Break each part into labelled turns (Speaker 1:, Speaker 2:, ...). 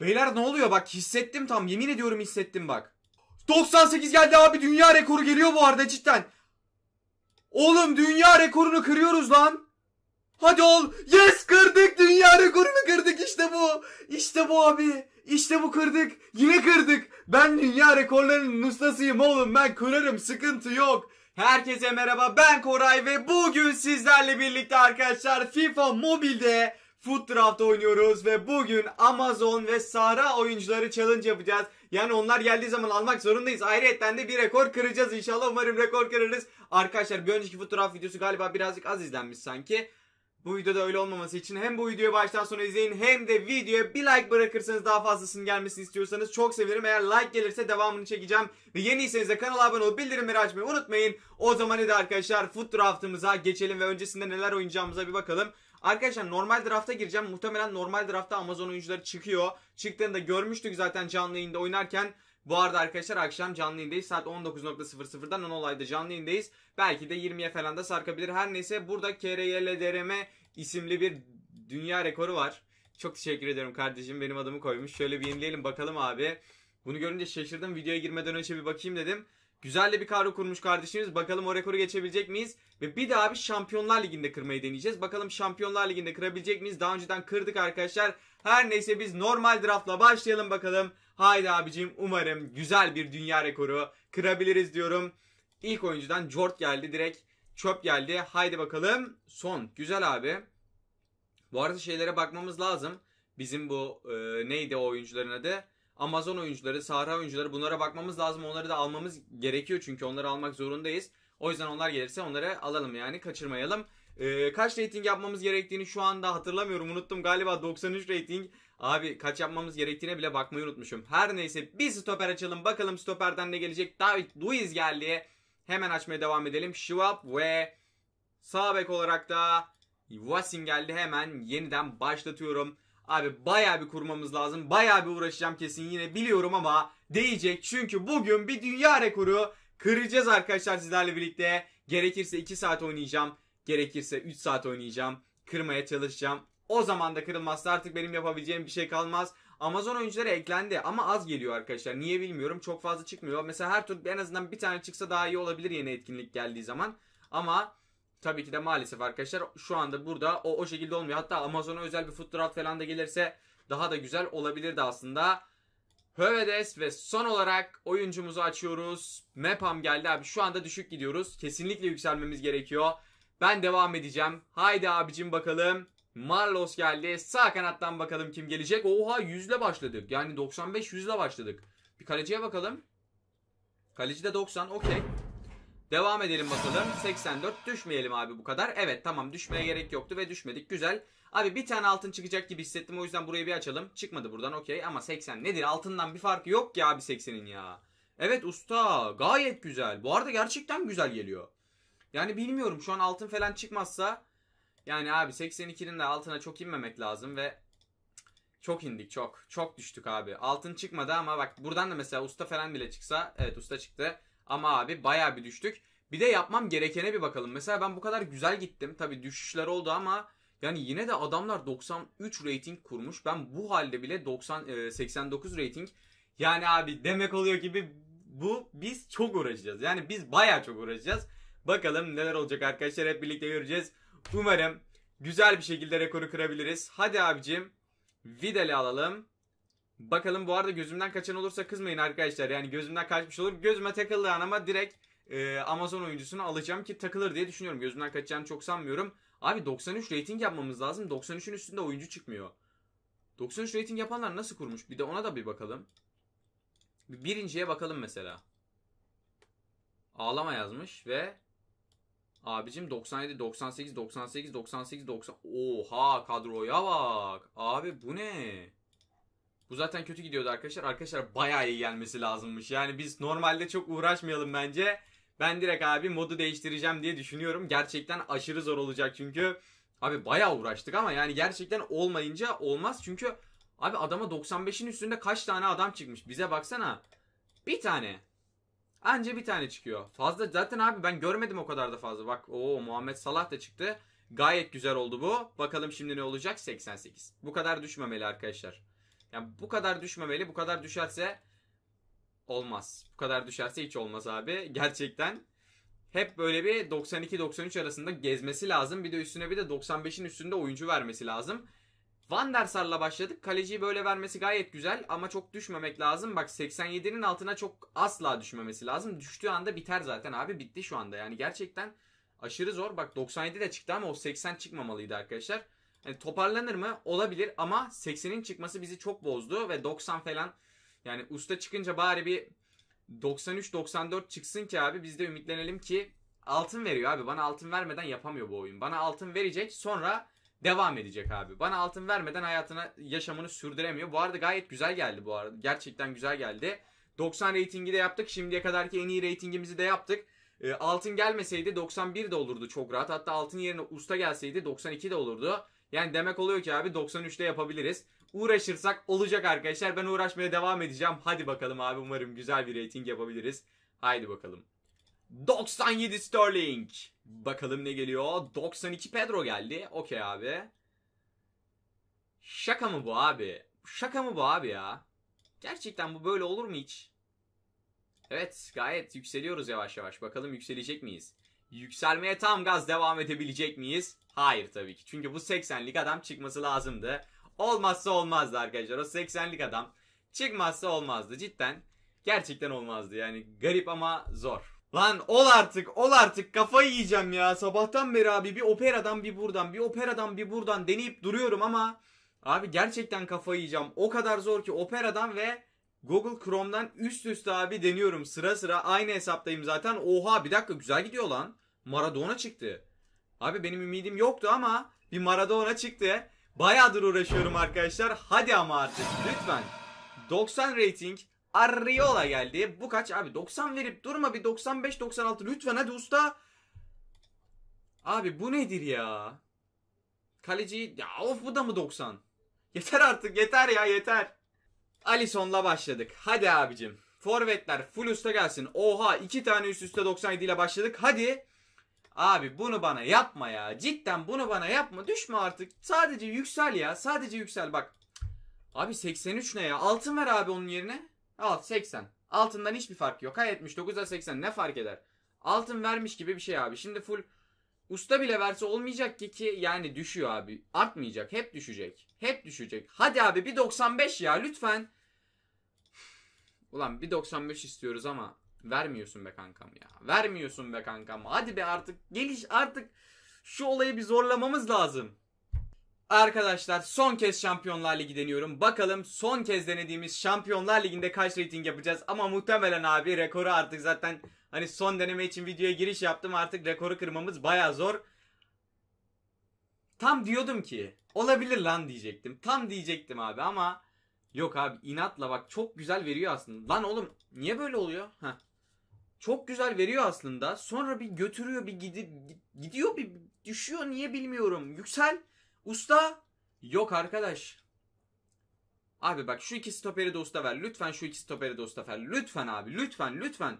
Speaker 1: Beyler ne oluyor bak hissettim tam yemin ediyorum hissettim bak. 98 geldi abi dünya rekoru geliyor bu arada cidden. Oğlum dünya rekorunu kırıyoruz lan. Hadi ol. Yes kırdık dünya rekorunu kırdık işte bu. İşte bu abi. İşte bu kırdık. Yine kırdık. Ben dünya rekorlarının ustasıyım oğlum. Ben kırarım. Sıkıntı yok. Herkese merhaba. Ben Koray ve bugün sizlerle birlikte arkadaşlar FIFA Mobil'de Food Draft oynuyoruz ve bugün Amazon ve Sara oyuncuları challenge yapacağız. Yani onlar geldiği zaman almak zorundayız. Ayrıca de bir rekor kıracağız inşallah. Umarım rekor kırarız. Arkadaşlar bir önceki Food Draft videosu galiba birazcık az izlenmiş sanki. Bu videoda öyle olmaması için hem bu videoyu baştan sona izleyin hem de videoya bir like bırakırsanız daha fazlasının gelmesini istiyorsanız çok sevinirim. Eğer like gelirse devamını çekeceğim. Ve yeniyseniz de kanala abone olup bildirimleri açmayı unutmayın. O zaman hadi arkadaşlar food draftımıza geçelim ve öncesinde neler oynayacağımıza bir bakalım. Arkadaşlar normal drafta gireceğim. Muhtemelen normal drafta Amazon oyuncuları çıkıyor. Çıktığını da görmüştük zaten canlı yayında oynarken. Bu arada arkadaşlar akşam canlı yayındayız. Saat 19.00'dan 10 olayda canlı yayındayız. Belki de 20'ye falan da sarkabilir. Her neyse burada KRYLDRM isimli bir dünya rekoru var. Çok teşekkür ediyorum kardeşim. Benim adımı koymuş. Şöyle bir yenileyelim bakalım abi. Bunu görünce şaşırdım. Videoya girmeden önce bir bakayım dedim. Güzel de bir kadro kurmuş kardeşimiz. Bakalım o rekoru geçebilecek miyiz? Ve bir daha bir Şampiyonlar Ligi'nde kırmayı deneyeceğiz. Bakalım Şampiyonlar Ligi'nde kırabilecek miyiz? Daha önceden kırdık arkadaşlar. Her neyse biz normal draftla başlayalım bakalım. Haydi abicim umarım güzel bir dünya rekoru kırabiliriz diyorum. İlk oyuncudan Jort geldi direkt. Çöp geldi. Haydi bakalım. Son. Güzel abi. Bu arada şeylere bakmamız lazım. Bizim bu e, neydi o oyuncuların adı? Amazon oyuncuları, Sahra oyuncuları bunlara bakmamız lazım. Onları da almamız gerekiyor çünkü onları almak zorundayız. O yüzden onlar gelirse onları alalım yani kaçırmayalım. Ee, kaç rating yapmamız gerektiğini şu anda hatırlamıyorum unuttum galiba 93 rating. Abi kaç yapmamız gerektiğine bile bakmayı unutmuşum. Her neyse bir stoper açalım bakalım stoperden ne gelecek. David Luiz geldi. Hemen açmaya devam edelim. Schwab ve sağ bek olarak da Vasin geldi. Hemen yeniden başlatıyorum. Abi baya bir kurmamız lazım. Baya bir uğraşacağım kesin yine biliyorum ama değecek. Çünkü bugün bir dünya rekoru kıracağız arkadaşlar sizlerle birlikte. Gerekirse 2 saat oynayacağım. Gerekirse 3 saat oynayacağım. Kırmaya çalışacağım. O zaman da kırılmazsa artık benim yapabileceğim bir şey kalmaz. Amazon oyuncuları eklendi ama az geliyor arkadaşlar. Niye bilmiyorum. Çok fazla çıkmıyor. Mesela her tur en azından bir tane çıksa daha iyi olabilir yeni etkinlik geldiği zaman. Ama Tabii ki de maalesef arkadaşlar şu anda burada o, o şekilde olmuyor. Hatta Amazon'a özel bir food draft falan da gelirse daha da güzel olabilirdi aslında. Hövedes ve son olarak oyuncumuzu açıyoruz. Mepam geldi abi. Şu anda düşük gidiyoruz. Kesinlikle yükselmemiz gerekiyor. Ben devam edeceğim. Haydi abicim bakalım. Marlos geldi. Sağ kanattan bakalım kim gelecek. Oha 100'le başladık. Yani 95 100'le başladık. Bir kaleciye bakalım. Kaleci de 90. Okey. Devam edelim bakalım. 84 düşmeyelim abi bu kadar. Evet tamam düşmeye gerek yoktu ve düşmedik. Güzel. Abi bir tane altın çıkacak gibi hissettim o yüzden burayı bir açalım. Çıkmadı buradan okey ama 80 nedir? Altından bir farkı yok ya abi 80'in ya. Evet usta gayet güzel. Bu arada gerçekten güzel geliyor. Yani bilmiyorum şu an altın falan çıkmazsa yani abi 82'nin de altına çok inmemek lazım ve çok indik çok. Çok düştük abi. Altın çıkmadı ama bak buradan da mesela usta falan bile çıksa evet usta çıktı. Ama abi baya bir düştük. Bir de yapmam gerekene bir bakalım. Mesela ben bu kadar güzel gittim. Tabi düşüşler oldu ama yani yine de adamlar 93 rating kurmuş. Ben bu halde bile 90 89 e, rating. Yani abi demek oluyor gibi bu biz çok uğraşacağız. Yani biz baya çok uğraşacağız. Bakalım neler olacak arkadaşlar hep birlikte göreceğiz. Umarım güzel bir şekilde rekoru kırabiliriz. Hadi abicim Vidal'i alalım. Bakalım bu arada gözümden kaçan olursa kızmayın arkadaşlar. Yani gözümden kaçmış olur. Gözüme takıldığı ama direkt e, Amazon oyuncusunu alacağım ki takılır diye düşünüyorum. Gözümden kaçacağını çok sanmıyorum. Abi 93 rating yapmamız lazım. 93'ün üstünde oyuncu çıkmıyor. 93 rating yapanlar nasıl kurmuş? Bir de ona da bir bakalım. Birinciye bakalım mesela. Ağlama yazmış ve abicim 97, 98, 98, 98, 90. Oha kadroya bak. Abi bu ne? Bu zaten kötü gidiyordu arkadaşlar. Arkadaşlar bayağı iyi gelmesi lazımmış. Yani biz normalde çok uğraşmayalım bence. Ben direkt abi modu değiştireceğim diye düşünüyorum. Gerçekten aşırı zor olacak çünkü. Abi bayağı uğraştık ama yani gerçekten olmayınca olmaz. Çünkü abi adama 95'in üstünde kaç tane adam çıkmış. Bize baksana. Bir tane. Anca bir tane çıkıyor. Fazla zaten abi ben görmedim o kadar da fazla. Bak o Muhammed Salah da çıktı. Gayet güzel oldu bu. Bakalım şimdi ne olacak? 88. Bu kadar düşmemeli arkadaşlar. Yani bu kadar düşmemeli. Bu kadar düşerse olmaz. Bu kadar düşerse hiç olmaz abi. Gerçekten hep böyle bir 92-93 arasında gezmesi lazım. Bir de üstüne bir de 95'in üstünde oyuncu vermesi lazım. Van der Sar'la başladık. Kaleciyi böyle vermesi gayet güzel ama çok düşmemek lazım. Bak 87'nin altına çok asla düşmemesi lazım. Düştüğü anda biter zaten abi. Bitti şu anda. Yani gerçekten aşırı zor. Bak 97 de çıktı ama o 80 çıkmamalıydı arkadaşlar. Yani toparlanır mı? Olabilir ama 80'in çıkması bizi çok bozdu ve 90 falan yani usta çıkınca bari bir 93-94 çıksın ki abi biz de ümitlenelim ki altın veriyor abi. Bana altın vermeden yapamıyor bu oyun. Bana altın verecek sonra devam edecek abi. Bana altın vermeden hayatına yaşamını sürdüremiyor. Bu arada gayet güzel geldi bu arada. Gerçekten güzel geldi. 90 reytingi de yaptık. Şimdiye kadarki en iyi reytingimizi de yaptık. Ee, altın gelmeseydi 91 de olurdu çok rahat. Hatta altın yerine usta gelseydi 92 de olurdu. Yani demek oluyor ki abi 93'te yapabiliriz. Uğraşırsak olacak arkadaşlar. Ben uğraşmaya devam edeceğim. Hadi bakalım abi umarım güzel bir rating yapabiliriz. Haydi bakalım. 97 Sterling. Bakalım ne geliyor. 92 Pedro geldi. Okey abi. Şaka mı bu abi? Şaka mı bu abi ya? Gerçekten bu böyle olur mu hiç? Evet gayet yükseliyoruz yavaş yavaş. Bakalım yükselecek miyiz? Yükselmeye tam gaz devam edebilecek miyiz? Hayır tabii ki. Çünkü bu 80'lik adam çıkması lazımdı. Olmazsa olmazdı arkadaşlar. O 80'lik adam çıkmazsa olmazdı. Cidden gerçekten olmazdı. Yani garip ama zor. Lan ol artık ol artık kafayı yiyeceğim ya. Sabahtan beri abi bir operadan bir buradan bir operadan bir buradan deneyip duruyorum ama abi gerçekten kafayı yiyeceğim. O kadar zor ki operadan ve Google Chrome'dan üst üste abi deniyorum sıra sıra aynı hesaptayım zaten. Oha bir dakika güzel gidiyor lan. Maradona çıktı. Abi benim ümidim yoktu ama bir Maradona çıktı. Bayağıdır uğraşıyorum arkadaşlar. Hadi ama artık lütfen. 90 rating Arriola geldi. Bu kaç abi 90 verip durma bir 95-96 lütfen hadi usta. Abi bu nedir ya? Kaleci ya of bu da mı 90? Yeter artık yeter ya yeter. Alisson'la başladık. Hadi abicim. Forvetler full üste gelsin. Oha iki tane üst üste 97 ile başladık. Hadi. Abi bunu bana yapma ya. Cidden bunu bana yapma. Düşme artık. Sadece yüksel ya. Sadece yüksel bak. Abi 83 ne ya? Altın ver abi onun yerine. Al 80. Altından hiçbir fark yok. Ha 79'a 80 ne fark eder? Altın vermiş gibi bir şey abi. Şimdi full usta bile verse olmayacak ki ki yani düşüyor abi. Artmayacak. Hep düşecek. Hep düşecek. Hadi abi bir 95 ya lütfen. Ulan 1.95 istiyoruz ama vermiyorsun be kankam ya. Vermiyorsun be kankam. Hadi be artık geliş artık şu olayı bir zorlamamız lazım. Arkadaşlar son kez Şampiyonlar Ligi deniyorum. Bakalım son kez denediğimiz Şampiyonlar Ligi'nde kaç rating yapacağız. Ama muhtemelen abi rekoru artık zaten hani son deneme için videoya giriş yaptım. Artık rekoru kırmamız baya zor. Tam diyordum ki olabilir lan diyecektim. Tam diyecektim abi ama Yok abi inatla bak çok güzel veriyor aslında. Lan oğlum niye böyle oluyor? Heh. Çok güzel veriyor aslında. Sonra bir götürüyor bir gidip gidiyor bir düşüyor niye bilmiyorum. Yüksel usta yok arkadaş. Abi bak şu iki stoperi de usta ver. Lütfen şu iki stoperi de usta ver. Lütfen abi lütfen lütfen.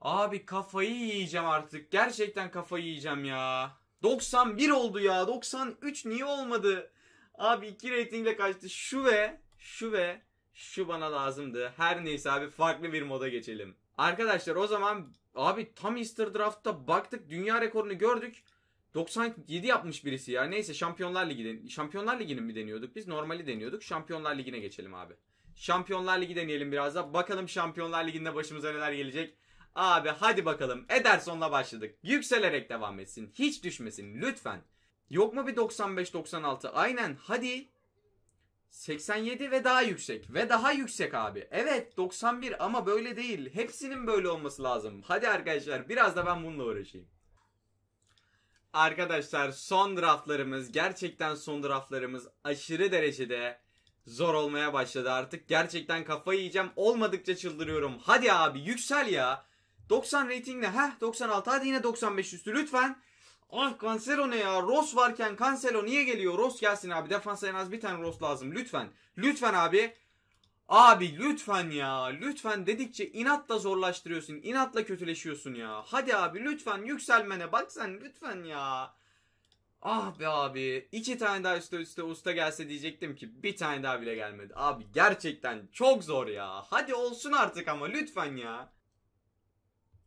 Speaker 1: Abi kafayı yiyeceğim artık. Gerçekten kafayı yiyeceğim ya. 91 oldu ya. 93 niye olmadı? Abi iki ratingle kaçtı. Şu ve şu ve şu bana lazımdı. Her neyse abi farklı bir moda geçelim. Arkadaşlar o zaman abi tam Easter Draft'ta baktık dünya rekorunu gördük. 97 yapmış birisi ya. Neyse Şampiyonlar ligi Şampiyonlar liginin mi deniyorduk? Biz normali deniyorduk. Şampiyonlar Ligi'ne geçelim abi. Şampiyonlar Ligi deneyelim biraz da. Bakalım Şampiyonlar Ligi'nde başımıza neler gelecek. Abi hadi bakalım. Ederson'la başladık. Yükselerek devam etsin. Hiç düşmesin lütfen. Yok mu bir 95-96? Aynen hadi. 87 ve daha yüksek. Ve daha yüksek abi. Evet 91 ama böyle değil. Hepsinin böyle olması lazım. Hadi arkadaşlar biraz da ben bununla uğraşayım. Arkadaşlar son draftlarımız gerçekten son draftlarımız aşırı derecede zor olmaya başladı artık. Gerçekten kafayı yiyeceğim. Olmadıkça çıldırıyorum. Hadi abi yüksel ya. 90 ratingle heh 96 hadi yine 95 üstü lütfen. Ah Cancelo ne ya? Ross varken Cancelo niye geliyor? Ross gelsin abi. Defansa en az bir tane Ross lazım. Lütfen. Lütfen abi. Abi lütfen ya. Lütfen dedikçe inatla zorlaştırıyorsun. inatla kötüleşiyorsun ya. Hadi abi lütfen yükselmene bak sen lütfen ya. Ah be abi. iki tane daha üstte üstte usta gelse diyecektim ki bir tane daha bile gelmedi. Abi gerçekten çok zor ya. Hadi olsun artık ama lütfen ya.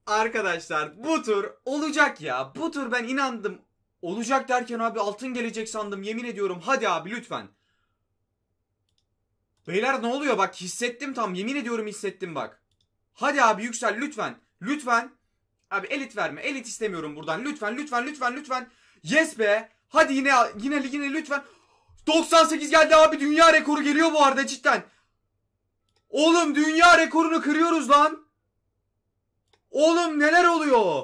Speaker 1: Arkadaşlar bu tur olacak ya. Bu tur ben inandım. Olacak derken abi altın gelecek sandım. Yemin ediyorum. Hadi abi lütfen. Beyler ne oluyor bak hissettim tam. Yemin ediyorum hissettim bak. Hadi abi yüksel lütfen. Lütfen. Abi elit verme. Elit istemiyorum buradan. Lütfen lütfen lütfen lütfen. Yes be. Hadi yine yine yine lütfen. 98 geldi abi. Dünya rekoru geliyor bu arada cidden. Oğlum dünya rekorunu kırıyoruz lan. Oğlum neler oluyor?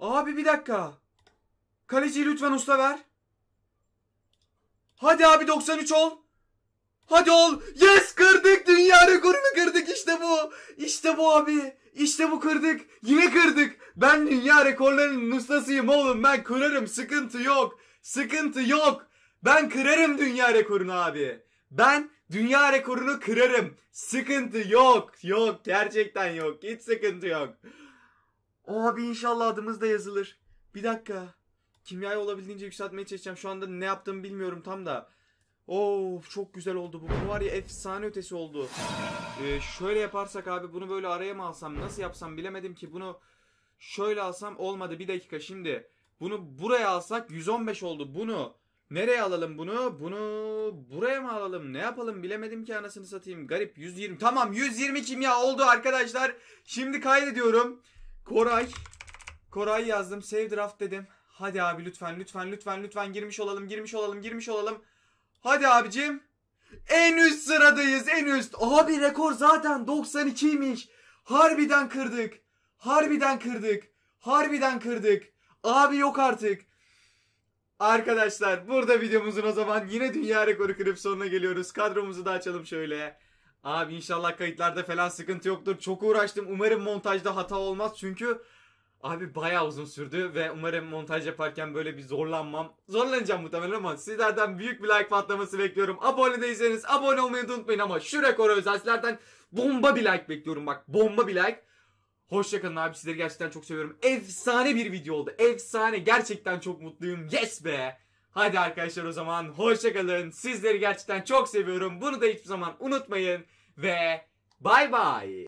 Speaker 1: Abi bir dakika. Kaleciyi lütfen usta ver. Hadi abi 93 ol. Hadi ol. Yes kırdık. Dünya rekorunu kırdık. İşte bu. İşte bu abi. İşte bu kırdık. Yine kırdık. Ben dünya rekorlarının ustasıyım oğlum. Ben kırarım. Sıkıntı yok. Sıkıntı yok. Ben kırarım dünya rekorunu abi. Ben dünya rekorunu kırarım. Sıkıntı yok. Yok gerçekten yok. Hiç sıkıntı yok. Abi inşallah adımız da yazılır. Bir dakika. Kimyayı olabildiğince yükseltmeye çalışacağım. Şu anda ne yaptığımı bilmiyorum tam da. Oo çok güzel oldu bu. Bu var ya efsane ötesi oldu. Ee, şöyle yaparsak abi bunu böyle araya mı alsam nasıl yapsam bilemedim ki bunu şöyle alsam olmadı bir dakika şimdi. Bunu buraya alsak 115 oldu. Bunu Nereye alalım bunu? Bunu buraya mı alalım? Ne yapalım? Bilemedim ki anasını satayım. Garip 120. Tamam 120 kimya oldu arkadaşlar. Şimdi kaydediyorum. Koray. Koray yazdım. Save draft dedim. Hadi abi lütfen lütfen lütfen lütfen girmiş olalım girmiş olalım girmiş olalım. Hadi abicim. En üst sıradayız en üst. Abi rekor zaten 92'ymiş. Harbiden kırdık. Harbiden kırdık. Harbiden kırdık. Abi yok artık. Arkadaşlar burada videomuzun o zaman yine dünya rekoru kırıp sonuna geliyoruz. Kadromuzu da açalım şöyle. Abi inşallah kayıtlarda falan sıkıntı yoktur. Çok uğraştım. Umarım montajda hata olmaz. Çünkü abi bayağı uzun sürdü ve umarım montaj yaparken böyle bir zorlanmam. Zorlanacağım muhtemelen ama sizlerden büyük bir like patlaması bekliyorum. Abone değilseniz abone olmayı unutmayın ama şu rekor özel sizlerden bomba bir like bekliyorum bak. Bomba bir like. Hoşçakalın abi sizleri gerçekten çok seviyorum. Efsane bir video oldu. Efsane. Gerçekten çok mutluyum. Yes be. Hadi arkadaşlar o zaman hoşçakalın. Sizleri gerçekten çok seviyorum. Bunu da hiçbir zaman unutmayın. Ve bay bay.